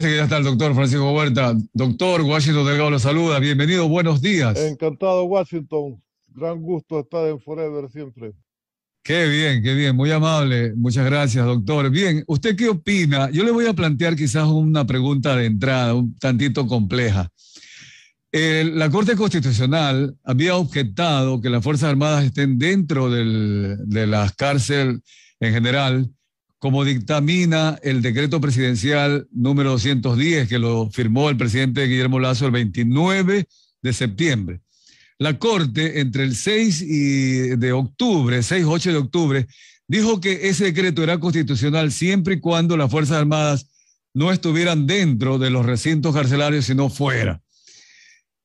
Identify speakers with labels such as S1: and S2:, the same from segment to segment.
S1: que ya está el doctor Francisco Huerta. Doctor Washington Delgado lo saluda. Bienvenido, buenos días.
S2: Encantado, Washington. Gran gusto estar en Forever siempre.
S1: Qué bien, qué bien, muy amable. Muchas gracias, doctor. Bien, ¿usted qué opina? Yo le voy a plantear quizás una pregunta de entrada, un tantito compleja. Eh, la Corte Constitucional había objetado que las Fuerzas Armadas estén dentro de las cárceles en general como dictamina el decreto presidencial número 210 que lo firmó el presidente Guillermo Lazo el 29 de septiembre. La Corte entre el 6 y de octubre, 6 8 de octubre, dijo que ese decreto era constitucional siempre y cuando las Fuerzas Armadas no estuvieran dentro de los recintos carcelarios, sino fuera.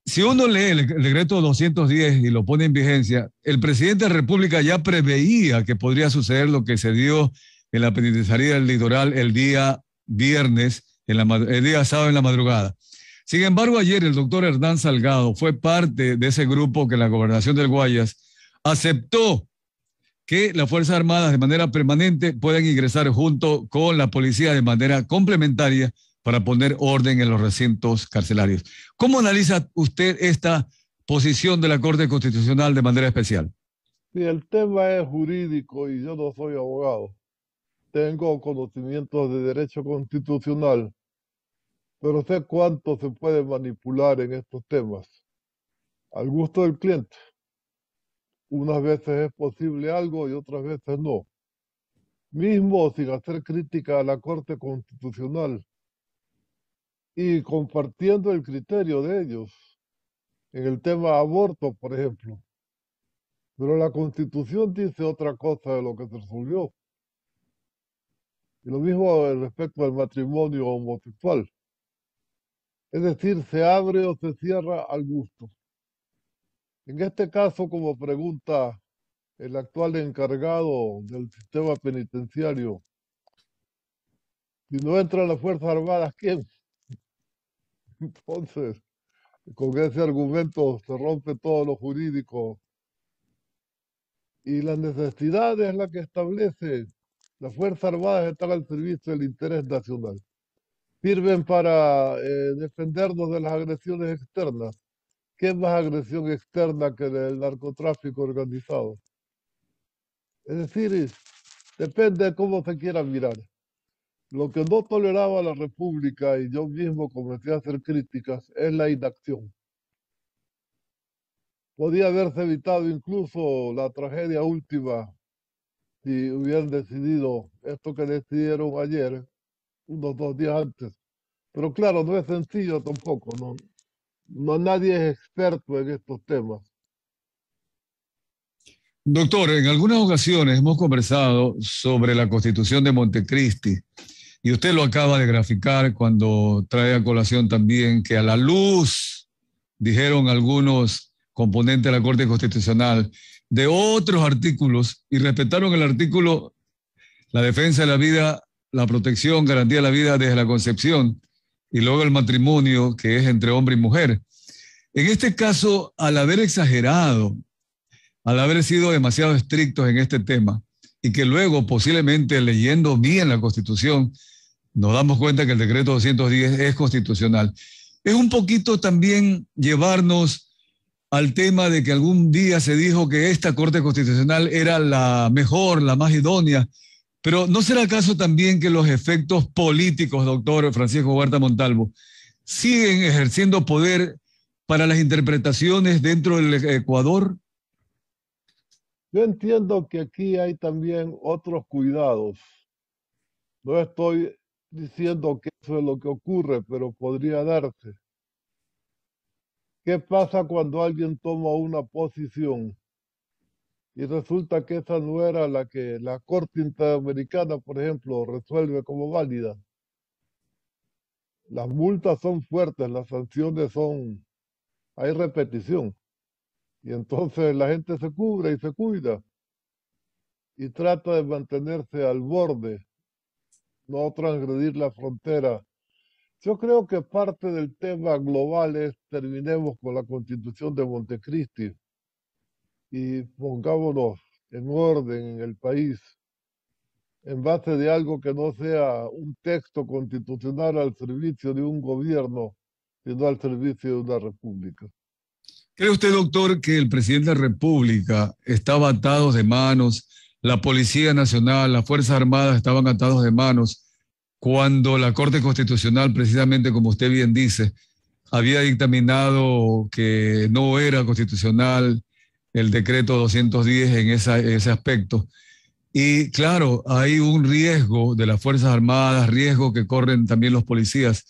S1: Si uno lee el, decreto 210 y lo pone en vigencia, el presidente de la República ya preveía que podría suceder lo que se dio en la penitenciaría del litoral el día viernes, en la, el día sábado en la madrugada. Sin embargo, ayer el doctor Hernán Salgado fue parte de ese grupo que la gobernación del Guayas aceptó que las Fuerzas Armadas de manera permanente puedan ingresar junto con la policía de manera complementaria para poner orden en los recintos carcelarios. ¿Cómo analiza usted esta posición de la Corte Constitucional de manera especial?
S2: Sí, el tema es jurídico y yo no soy abogado. Tengo conocimientos de derecho constitucional, pero sé cuánto se puede manipular en estos temas. Al gusto del cliente. Unas veces es posible algo y otras veces no. Mismo sin hacer crítica a la Corte Constitucional y compartiendo el criterio de ellos en el tema aborto, por ejemplo. Pero la Constitución dice otra cosa de lo que se resolvió. Y lo mismo respecto al matrimonio homosexual. Es decir, se abre o se cierra al gusto. En este caso, como pregunta el actual encargado del sistema penitenciario, si no entran las Fuerzas Armadas, ¿quién? Entonces, con ese argumento se rompe todo lo jurídico. Y la necesidad es la que establece las Fuerzas Armadas están al servicio del interés nacional. Sirven para eh, defendernos de las agresiones externas. ¿Qué más agresión externa que del narcotráfico organizado? Es decir, depende de cómo se quiera mirar. Lo que no toleraba la República, y yo mismo comencé a hacer críticas, es la inacción. Podía haberse evitado incluso la tragedia última si hubieran decidido esto que decidieron ayer, unos dos días antes. Pero claro, no es sencillo tampoco, no, no nadie es experto en estos temas.
S1: Doctor, en algunas ocasiones hemos conversado sobre la constitución de Montecristi y usted lo acaba de graficar cuando trae a colación también que a la luz, dijeron algunos componente de la Corte Constitucional, de otros artículos y respetaron el artículo, la defensa de la vida, la protección, garantía de la vida desde la concepción y luego el matrimonio que es entre hombre y mujer. En este caso, al haber exagerado, al haber sido demasiado estrictos en este tema y que luego posiblemente leyendo bien la Constitución, nos damos cuenta que el decreto 210 es constitucional. Es un poquito también llevarnos al tema de que algún día se dijo que esta Corte Constitucional era la mejor, la más idónea, pero ¿no será caso también que los efectos políticos, doctor Francisco Huerta Montalvo, siguen ejerciendo poder para las interpretaciones dentro del e-, Ecuador?
S2: Yo entiendo que aquí hay también otros cuidados. No estoy diciendo que eso es lo que ocurre, pero podría darse. ¿Qué pasa cuando alguien toma una posición y resulta que esa no era la que la Corte Interamericana, por ejemplo, resuelve como válida? Las multas son fuertes, las sanciones son... Hay repetición. Y entonces la gente se cubre y se cuida y trata de mantenerse al borde, no transgredir la frontera yo creo que parte del tema global es terminemos con la constitución de Montecristi y pongámonos en orden en el país en base de algo que no sea un texto constitucional al servicio de un gobierno, sino al servicio de una república.
S1: ¿Cree usted, doctor, que el presidente de la República estaba atado de manos, la Policía Nacional, las Fuerzas Armadas estaban atados de manos cuando la Corte Constitucional, precisamente como usted bien dice, había dictaminado que no era constitucional el decreto 210 en ese aspecto. Y claro, hay un riesgo de las Fuerzas Armadas, riesgo que corren también los policías,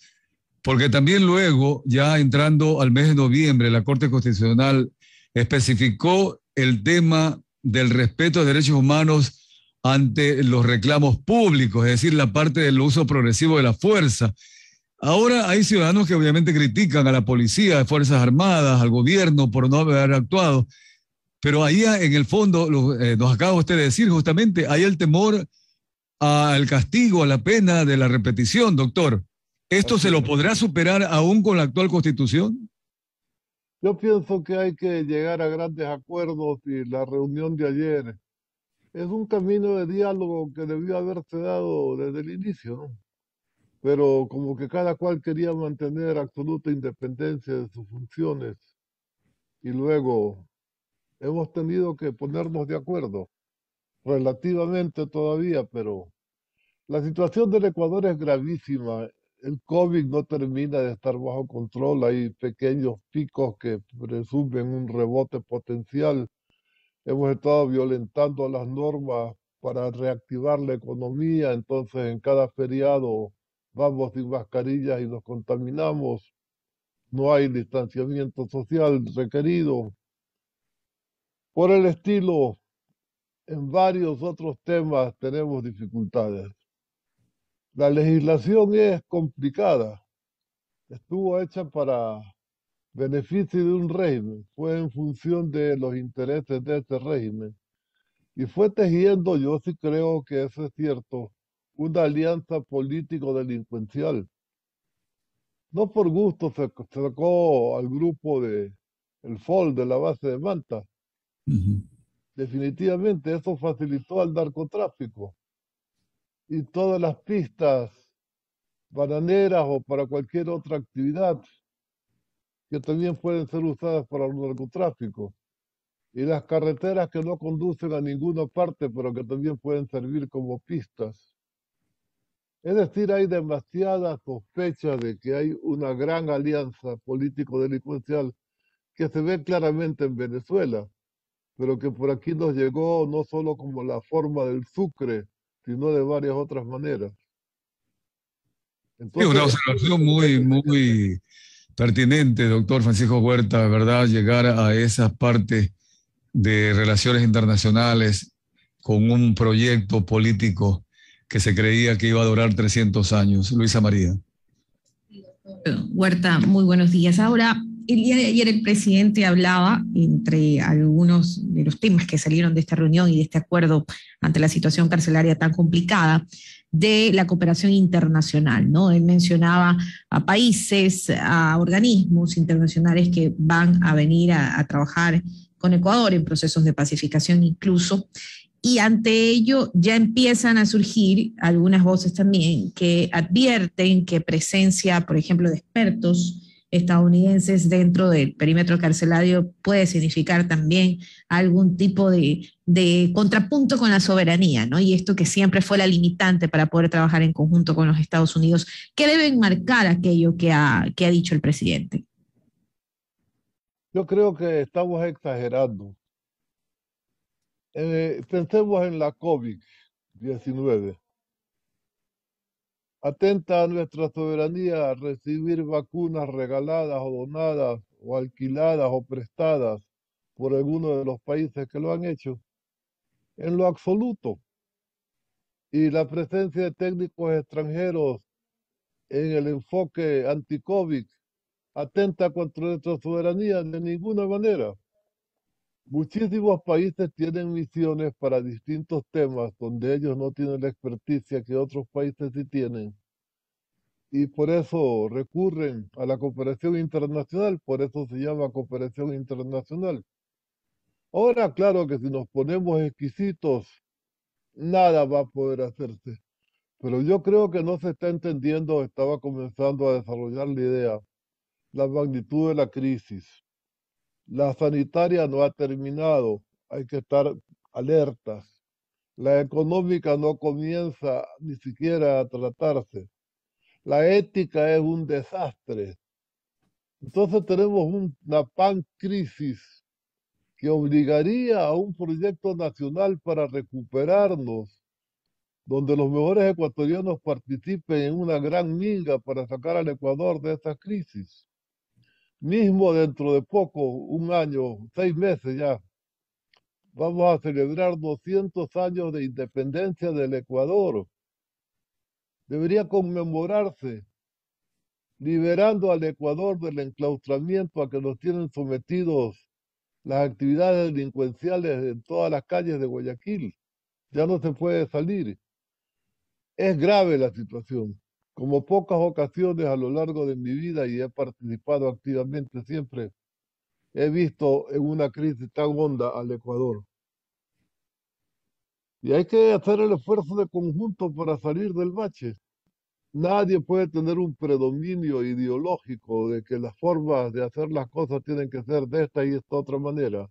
S1: porque también luego, ya entrando al mes de noviembre, la Corte Constitucional especificó el tema del respeto a derechos humanos ante los reclamos públicos, es decir, la parte del uso progresivo de la fuerza. Ahora hay ciudadanos que obviamente critican a la policía, a las Fuerzas Armadas, al gobierno por no haber actuado, pero ahí en el fondo, eh, nos acaba usted de decir justamente, hay el temor al castigo, a la pena de la repetición, doctor. ¿Esto se lo podrá superar aún con la actual constitución?
S2: Yo pienso que hay que llegar a grandes acuerdos y la reunión de ayer es un camino de diálogo que debió haberse dado desde el inicio, ¿no? pero como que cada cual quería mantener absoluta independencia de sus funciones y luego hemos tenido que ponernos de acuerdo, relativamente todavía, pero la situación del Ecuador es gravísima. El COVID no termina de estar bajo control, hay pequeños picos que presumen un rebote potencial hemos estado violentando las normas para reactivar la economía, entonces en cada feriado vamos sin mascarillas y nos contaminamos, no hay distanciamiento social requerido. Por el estilo, en varios otros temas tenemos dificultades. La legislación es complicada, estuvo hecha para beneficio de un régimen, fue en función de los intereses de ese régimen. Y fue tejiendo, yo sí creo que eso es cierto, una alianza político-delincuencial. No por gusto se sacó al grupo de el FOL de la base de Manta. Definitivamente eso facilitó al narcotráfico. Y todas las pistas bananeras o para cualquier otra actividad que también pueden ser usadas para el narcotráfico, y las carreteras que no conducen a ninguna parte, pero que también pueden servir como pistas. Es decir, hay demasiada sospecha de que hay una gran alianza político-delincuencial que se ve claramente en Venezuela, pero que por aquí nos llegó no solo como la forma del sucre, sino de varias otras maneras. Es una
S1: observación muy, muy pertinente, doctor Francisco Huerta, ¿verdad? Llegar a esas partes de relaciones internacionales con un proyecto político que se creía que iba a durar 300 años. Luisa María.
S3: Huerta, muy buenos días. Ahora, el día de ayer el presidente hablaba, entre algunos de los temas que salieron de esta reunión y de este acuerdo ante la situación carcelaria tan complicada, de la cooperación internacional, ¿no? Él mencionaba a países, a organismos internacionales que van a venir a, a trabajar con Ecuador en procesos de pacificación incluso. Y ante ello ya empiezan a surgir algunas voces también que advierten que presencia, por ejemplo, de expertos estadounidenses dentro del perímetro carcelario puede significar también algún tipo de, contrapunto con la soberanía, ¿no? Y esto que siempre fue la limitante para poder trabajar en conjunto con los Estados Unidos, ¿qué deben marcar aquello que ha, dicho el presidente.
S2: Yo creo que estamos exagerando. Eh, pensemos en la COVID-19 atenta a nuestra soberanía recibir vacunas regaladas o donadas o alquiladas o prestadas por alguno de los países que lo han hecho, en lo absoluto. Y la presencia de técnicos extranjeros en el enfoque anti-COVID atenta contra nuestra soberanía de ninguna manera. Muchísimos países tienen misiones para distintos temas donde ellos no tienen la experticia que otros países sí tienen. Y por eso recurren a la cooperación internacional, por eso se llama cooperación internacional. Ahora, claro que si nos ponemos exquisitos, nada va a poder hacerse. Pero yo creo que no se está entendiendo, estaba comenzando a desarrollar la idea, la magnitud de la crisis la sanitaria no ha terminado, hay que estar alertas. La económica no comienza ni siquiera a tratarse. La ética es un desastre. Entonces tenemos una pan crisis que obligaría a un proyecto nacional para recuperarnos, donde los mejores ecuatorianos participen en una gran minga para sacar al Ecuador de esta crisis mismo dentro de poco, un año, seis meses ya, vamos a celebrar 200 años de independencia del Ecuador. Debería conmemorarse liberando al Ecuador del enclaustramiento a que nos tienen sometidos las actividades delincuenciales en todas las calles de Guayaquil. Ya no se puede salir. Es grave la situación como pocas ocasiones a lo largo de mi vida y he participado activamente siempre, he visto en una crisis tan honda al Ecuador. Y hay que hacer el esfuerzo de conjunto para salir del bache. Nadie puede tener un predominio ideológico de que las formas de hacer las cosas tienen que ser de esta y esta otra manera,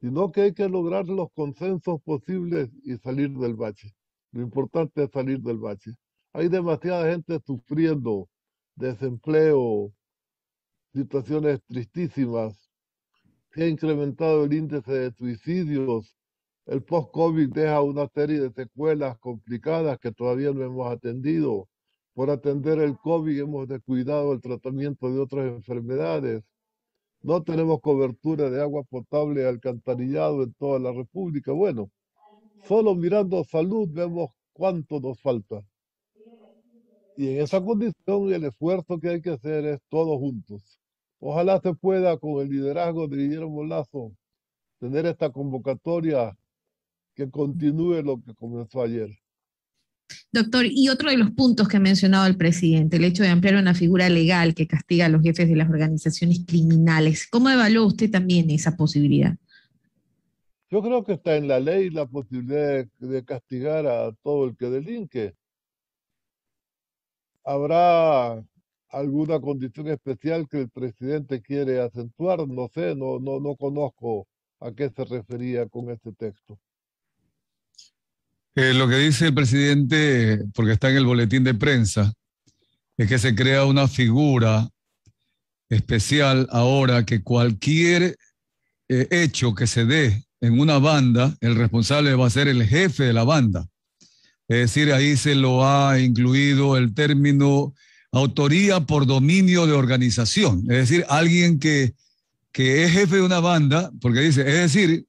S2: sino que hay que lograr los consensos posibles y salir del bache. Lo importante es salir del bache. Hay demasiada gente sufriendo desempleo, situaciones tristísimas. Se ha incrementado el índice de suicidios. El post-COVID deja una serie de secuelas complicadas que todavía no hemos atendido. Por atender el COVID hemos descuidado el tratamiento de otras enfermedades. No tenemos cobertura de agua potable y alcantarillado en toda la República. Bueno, solo mirando salud vemos cuánto nos falta. Y en esa condición el esfuerzo que hay que hacer es todos juntos. Ojalá se pueda con el liderazgo de Guillermo Lazo tener esta convocatoria que continúe lo que comenzó ayer.
S3: Doctor, y otro de los puntos que ha mencionado el presidente, el hecho de ampliar una figura legal que castiga a los jefes de las organizaciones criminales. ¿Cómo evalúa usted también esa posibilidad?
S2: Yo creo que está en la ley la posibilidad de castigar a todo el que delinque habrá alguna condición especial que el presidente quiere acentuar, no sé, no, no, no conozco a qué se refería con este texto.
S1: Eh, lo que dice el presidente, porque está en el boletín de prensa, es que se crea una figura especial ahora que cualquier eh, hecho que se dé en una banda, el responsable va a ser el jefe de la banda. Es decir, ahí se lo ha incluido el término autoría por dominio de organización. Es decir, alguien que, es jefe de una banda, porque dice, es decir,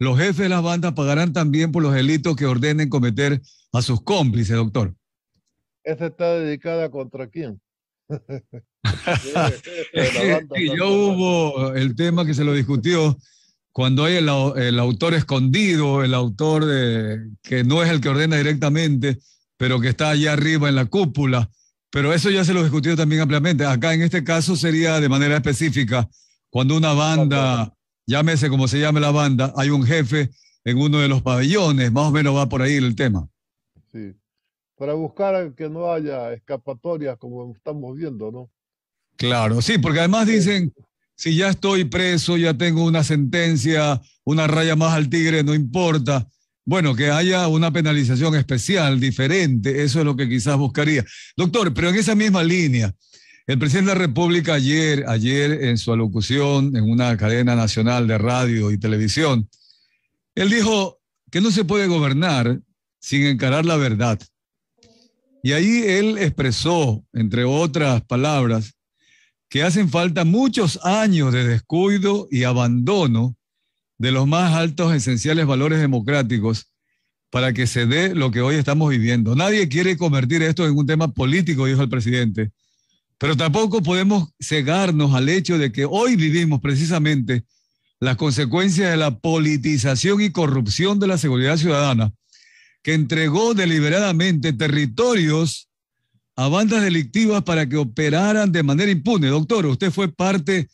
S1: los jefes de las bandas pagarán también por los delitos que ordenen cometer a sus cómplices, doctor.
S2: ¿Esa está dedicada contra quién?
S1: y yo hubo el tema que se lo discutió cuando hay el, autor escondido, el autor eh, que no es el que ordena directamente, pero que está allá arriba en la cúpula. Pero eso ya se lo discutió también ampliamente. Acá en este caso sería de manera específica, cuando una banda, llámese como se llame la banda, hay un jefe en uno de los pabellones, más o menos va por ahí el tema. Sí,
S2: para buscar que no haya escapatorias como estamos viendo, ¿no?
S1: Claro, sí, porque además dicen, si ya estoy preso, ya tengo una sentencia, una raya más al tigre, no importa. Bueno, que haya una penalización especial, diferente, eso es lo que quizás buscaría. Doctor, pero en esa misma línea, el presidente de la República ayer, ayer en su alocución en una cadena nacional de radio y televisión, él dijo que no se puede gobernar sin encarar la verdad. Y ahí él expresó, entre otras palabras, que hacen falta muchos años de descuido y abandono de los más altos esenciales valores democráticos para que se dé lo que hoy estamos viviendo. Nadie quiere convertir esto en un tema político, dijo el presidente, pero tampoco podemos cegarnos al hecho de que hoy vivimos precisamente las consecuencias de la politización y corrupción de la seguridad ciudadana, que entregó deliberadamente territorios a bandas delictivas para que operaran de manera impune. Doctor, usted fue parte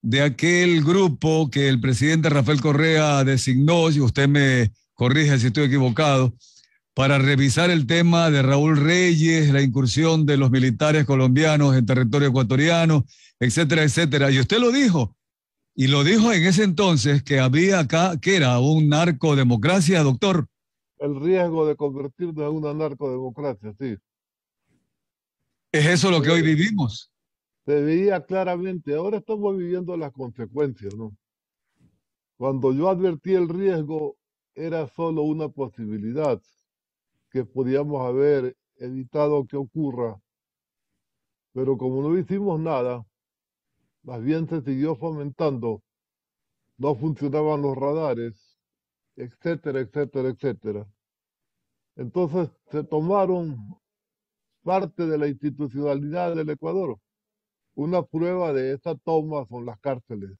S1: de aquel grupo que el presidente Rafael Correa designó, si usted me corrige si estoy equivocado, para revisar el tema de Raúl Reyes, la incursión de los militares colombianos en territorio ecuatoriano, etcétera, etcétera. Y usted lo dijo, y lo dijo en ese entonces que había acá, que era un narcodemocracia, doctor.
S2: El riesgo de convertirnos en una narcodemocracia, sí.
S1: Es eso lo que hoy eh, vivimos.
S2: Se veía claramente. Ahora estamos viviendo las consecuencias, ¿no? Cuando yo advertí el riesgo, era solo una posibilidad que podíamos haber evitado que ocurra. Pero como no hicimos nada, más bien se siguió fomentando. No funcionaban los radares, etcétera, etcétera, etcétera. Entonces se tomaron parte de la institucionalidad del Ecuador. Una prueba de esta toma son las cárceles.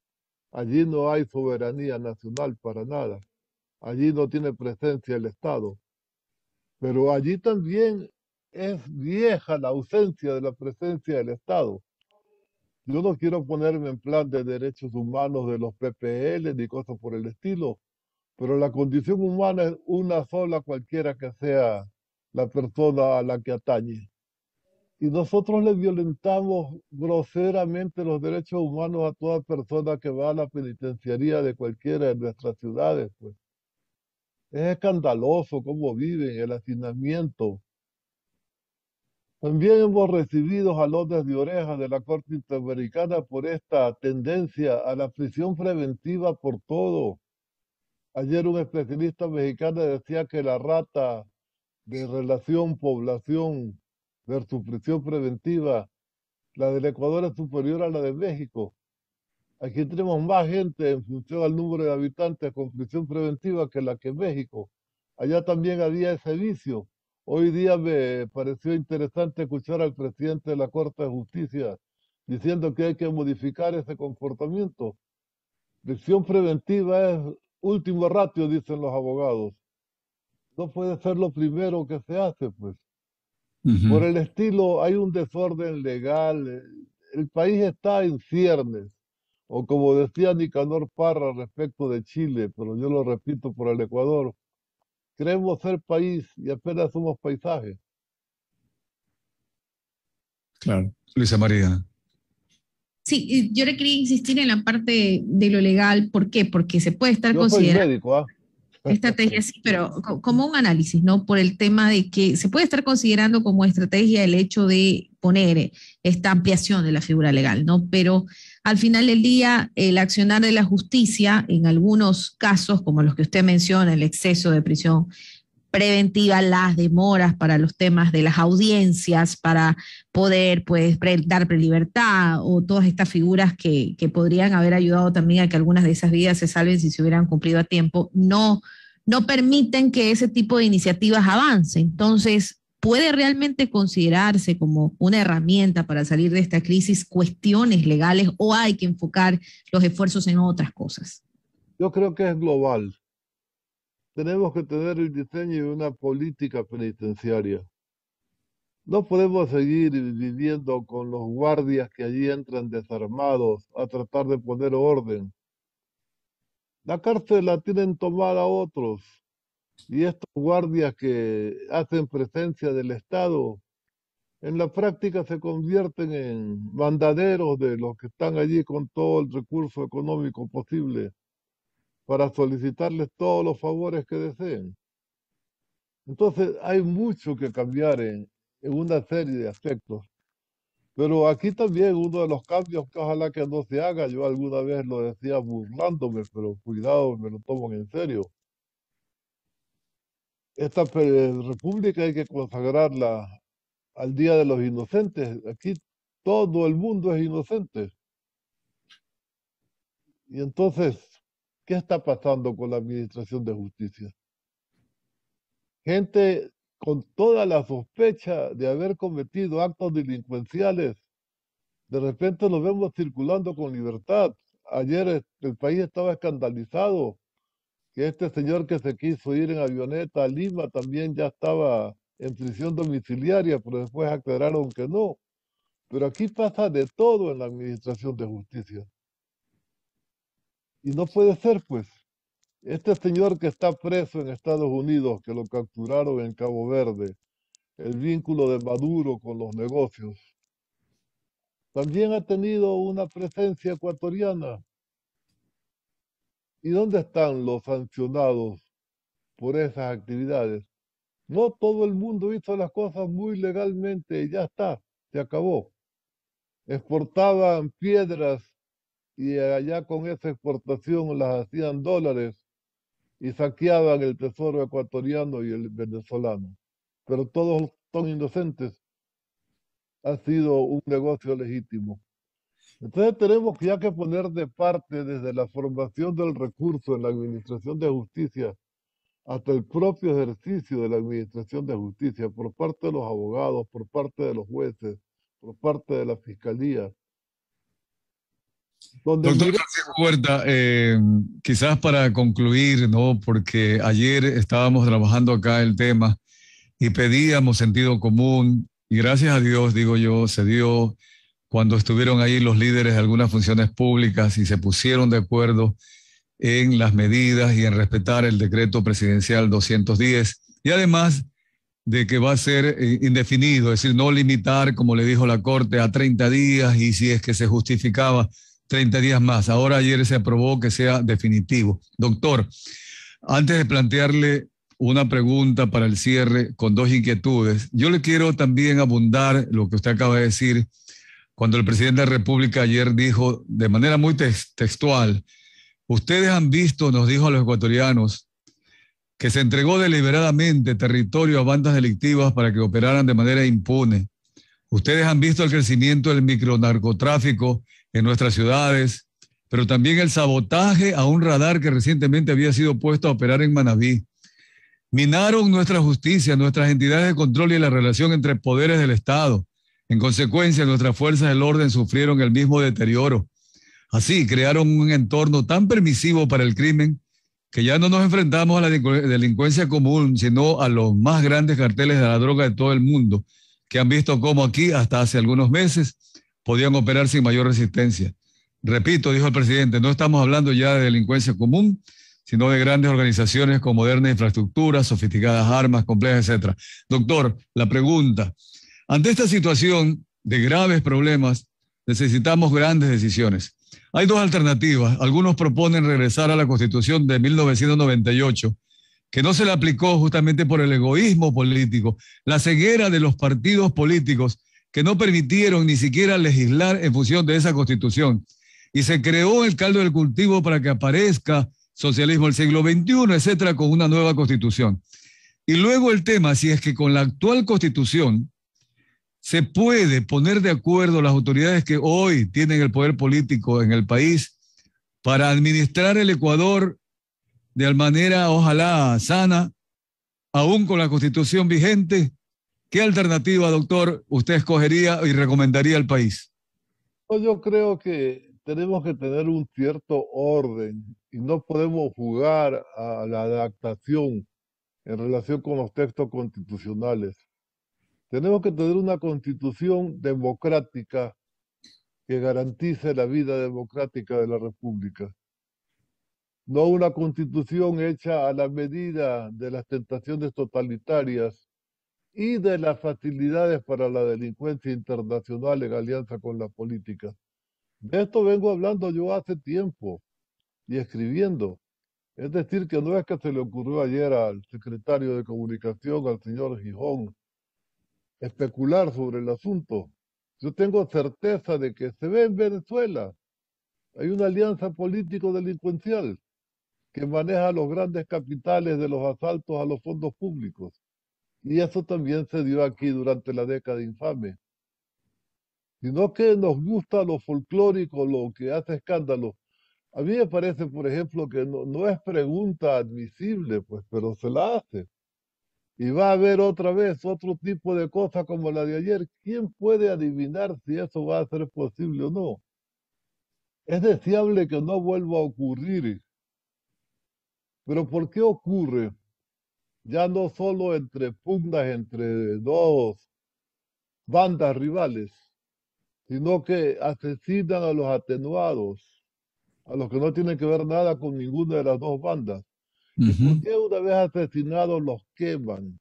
S2: Allí no hay soberanía nacional para nada. Allí no tiene presencia el Estado. Pero allí también es vieja la ausencia de la presencia del Estado. Yo no quiero ponerme en plan de derechos humanos de los PPL ni cosas por el estilo, pero la condición humana es una sola cualquiera que sea la persona a la que atañe y nosotros le violentamos groseramente los derechos humanos a toda persona que va a la penitenciaría de cualquiera de nuestras ciudades. Pues. Es escandaloso cómo viven el hacinamiento. También hemos recibido jalones de orejas de la Corte Interamericana por esta tendencia a la prisión preventiva por todo. Ayer un especialista mexicano decía que la rata de relación población su prisión preventiva. La del Ecuador es superior a la de México. Aquí tenemos más gente en función al número de habitantes con prisión preventiva que la que en México. Allá también había ese vicio. Hoy día me pareció interesante escuchar al presidente de la Corte de Justicia diciendo que hay que modificar ese comportamiento. Prisión preventiva es último ratio, dicen los abogados. No puede ser lo primero que se hace, pues por el estilo, hay un desorden legal, eh, el país está en ciernes, o como decía Nicanor Parra respecto de Chile, pero yo lo repito por el Ecuador, creemos ser país y apenas somos paisaje.
S1: Claro, Luisa María.
S3: Sí, yo le quería insistir en la parte de lo legal, ¿por qué? Porque se puede estar considerando... ¿ah? estrategia, sí, pero como un análisis, ¿no? Por el tema de que se puede estar considerando como estrategia el hecho de poner eh, esta ampliación de la figura legal, ¿no? Pero al final del día, el accionar de la justicia, en algunos casos, como los que usted menciona, el exceso de prisión preventiva, las demoras para los temas de las audiencias, para poder pues pre dar prelibertad o todas estas figuras que, que podrían haber ayudado también a que algunas de esas vidas se salven si se hubieran cumplido a tiempo, no no permiten que ese tipo de iniciativas avance. Entonces, ¿puede realmente considerarse como una herramienta para salir de esta crisis cuestiones legales o hay que enfocar los esfuerzos en otras cosas?
S2: Yo creo que es global. Tenemos que tener el diseño de una política penitenciaria. No podemos seguir viviendo con los guardias que allí entran desarmados a tratar de poner orden. La cárcel la tienen tomada otros y estos guardias que hacen presencia del Estado en la práctica se convierten en bandaderos de los que están allí con todo el recurso económico posible para solicitarles todos los favores que deseen. Entonces hay mucho que cambiar en una serie de aspectos. Pero aquí también uno de los cambios que ojalá que no se haga, yo alguna vez lo decía burlándome, pero cuidado, me lo toman en serio. Esta eh, república hay que consagrarla al Día de los Inocentes. Aquí todo el mundo es inocente. Y entonces, ¿qué está pasando con la Administración de Justicia? Gente con toda la sospecha de haber cometido actos delincuenciales, de repente nos vemos circulando con libertad. Ayer el país estaba escandalizado que este señor que se quiso ir en avioneta a Lima también ya estaba en prisión domiciliaria, pero después aclararon que no. Pero aquí pasa de todo en la Administración de Justicia. Y no puede ser, pues. Este señor que está preso en Estados Unidos, que lo capturaron en Cabo Verde, el vínculo de Maduro con los negocios, también ha tenido una presencia ecuatoriana. ¿Y dónde están los sancionados por esas actividades? No todo el mundo hizo las cosas muy legalmente y ya está, se acabó. Exportaban piedras y allá con esa exportación las hacían dólares y saqueaban el tesoro ecuatoriano y el venezolano. Pero todos son inocentes. Ha sido un negocio legítimo. Entonces tenemos ya que poner de parte desde la formación del recurso en la Administración de Justicia hasta el propio ejercicio de la Administración de Justicia por parte de los abogados, por parte de los jueces, por parte de la Fiscalía,
S1: Doctor García Huerta, eh, quizás para concluir, ¿no? Porque ayer estábamos trabajando acá el tema y pedíamos sentido común y gracias a Dios, digo yo, se dio cuando estuvieron ahí los líderes de algunas funciones públicas y se pusieron de acuerdo en las medidas y en respetar el decreto presidencial 210 y además de que va a ser eh, indefinido, es decir, no limitar, como le dijo la Corte, a 30 días y si es que se justificaba 30 días más. Ahora ayer se aprobó que sea definitivo. Doctor, antes de plantearle una pregunta para el cierre con dos inquietudes, yo le quiero también abundar lo que usted acaba de decir cuando el presidente de la República ayer dijo de manera muy textual, ustedes han visto, nos dijo a los ecuatorianos, que se entregó deliberadamente territorio a bandas delictivas para que operaran de manera impune. Ustedes han visto el crecimiento del micronarcotráfico en nuestras ciudades, pero también el sabotaje a un radar que recientemente había sido puesto a operar en Manabí. Minaron nuestra justicia, nuestras entidades de control y la relación entre poderes del Estado. En consecuencia, nuestras fuerzas del orden sufrieron el mismo deterioro. Así, crearon un entorno tan permisivo para el crimen que ya no nos enfrentamos a la delincuencia común, sino a los más grandes carteles de la droga de todo el mundo, que han visto cómo aquí, hasta hace algunos meses, podían operar sin mayor resistencia. Repito, dijo el presidente, no estamos hablando ya de delincuencia común, sino de grandes organizaciones con modernas infraestructuras, sofisticadas armas, complejas, etc. Doctor, la pregunta, ante esta situación de graves problemas, necesitamos grandes decisiones. Hay dos alternativas. Algunos proponen regresar a la Constitución de 1998, que no se le aplicó justamente por el egoísmo político, la ceguera de los partidos políticos que no permitieron ni siquiera legislar en función de esa constitución. Y se creó el caldo del cultivo para que aparezca socialismo del siglo XXI, etcétera, con una nueva constitución. Y luego el tema, si es que con la actual constitución se puede poner de acuerdo las autoridades que hoy tienen el poder político en el país para administrar el Ecuador de manera, ojalá, sana, aún con la constitución vigente, ¿Qué alternativa, doctor, usted escogería y recomendaría al país?
S2: Yo creo que tenemos que tener un cierto orden y no podemos jugar a la adaptación en relación con los textos constitucionales. Tenemos que tener una constitución democrática que garantice la vida democrática de la República. No una constitución hecha a la medida de las tentaciones totalitarias y de las facilidades para la delincuencia internacional en alianza con las políticas. De esto vengo hablando yo hace tiempo y escribiendo. Es decir, que no es que se le ocurrió ayer al secretario de Comunicación, al señor Gijón, especular sobre el asunto. Yo tengo certeza de que se ve en Venezuela. Hay una alianza político-delincuencial que maneja los grandes capitales de los asaltos a los fondos públicos y eso también se dio aquí durante la década infame. Sino que nos gusta lo folclórico, lo que hace escándalo. A mí me parece, por ejemplo, que no, es pregunta admisible, pues, pero se la hace. Y va a haber otra vez otro tipo de cosas como la de ayer. ¿Quién puede adivinar si eso va a ser posible o no? Es deseable que no vuelva a ocurrir. Pero ¿por qué ocurre? ya no solo entre pugnas entre dos bandas rivales, sino que asesinan a los atenuados, a los que no tienen que ver nada con ninguna de las dos bandas. ¿Por una vez asesinados los queman?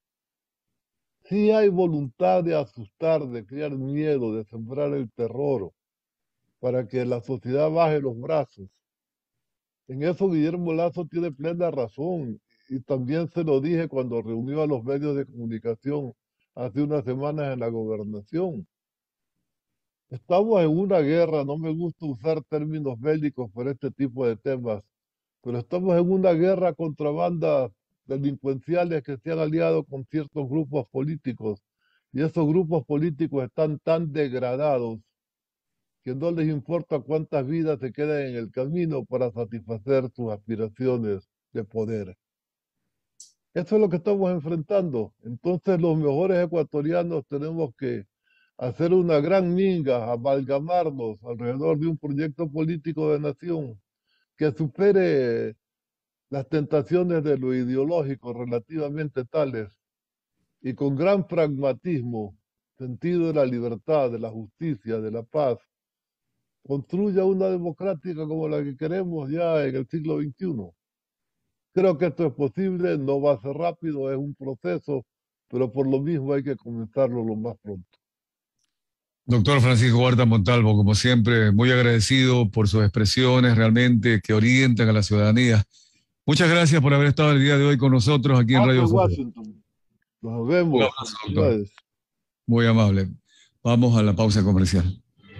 S2: Si hay voluntad de asustar, de crear miedo, de sembrar el terror, para que la sociedad baje los brazos. En eso Guillermo Lazo tiene plena razón y también se lo dije cuando reunió a los medios de comunicación hace unas semanas en la gobernación. Estamos en una guerra, no me gusta usar términos bélicos por este tipo de temas, pero estamos en una guerra contra bandas delincuenciales que se han aliado con ciertos grupos políticos y esos grupos políticos están tan degradados que no les importa cuántas vidas se quedan en el camino para satisfacer sus aspiraciones de poder. Eso es lo que estamos enfrentando. Entonces los mejores ecuatorianos tenemos que hacer una gran minga, amalgamarnos alrededor de un proyecto político de nación que supere las tentaciones de lo ideológico relativamente tales y con gran pragmatismo, sentido de la libertad, de la justicia, de la paz, construya una democrática como la que queremos ya en el siglo XXI. Creo que esto es posible, no va a ser rápido, es un proceso, pero por lo mismo hay que comenzarlo lo más pronto.
S1: Doctor Francisco Huerta Montalvo, como siempre, muy agradecido por sus expresiones realmente que orientan a la ciudadanía. Muchas gracias por haber estado el día de hoy con nosotros aquí en Radio Washington.
S2: Nos vemos.
S1: muy amable. Vamos a la pausa comercial.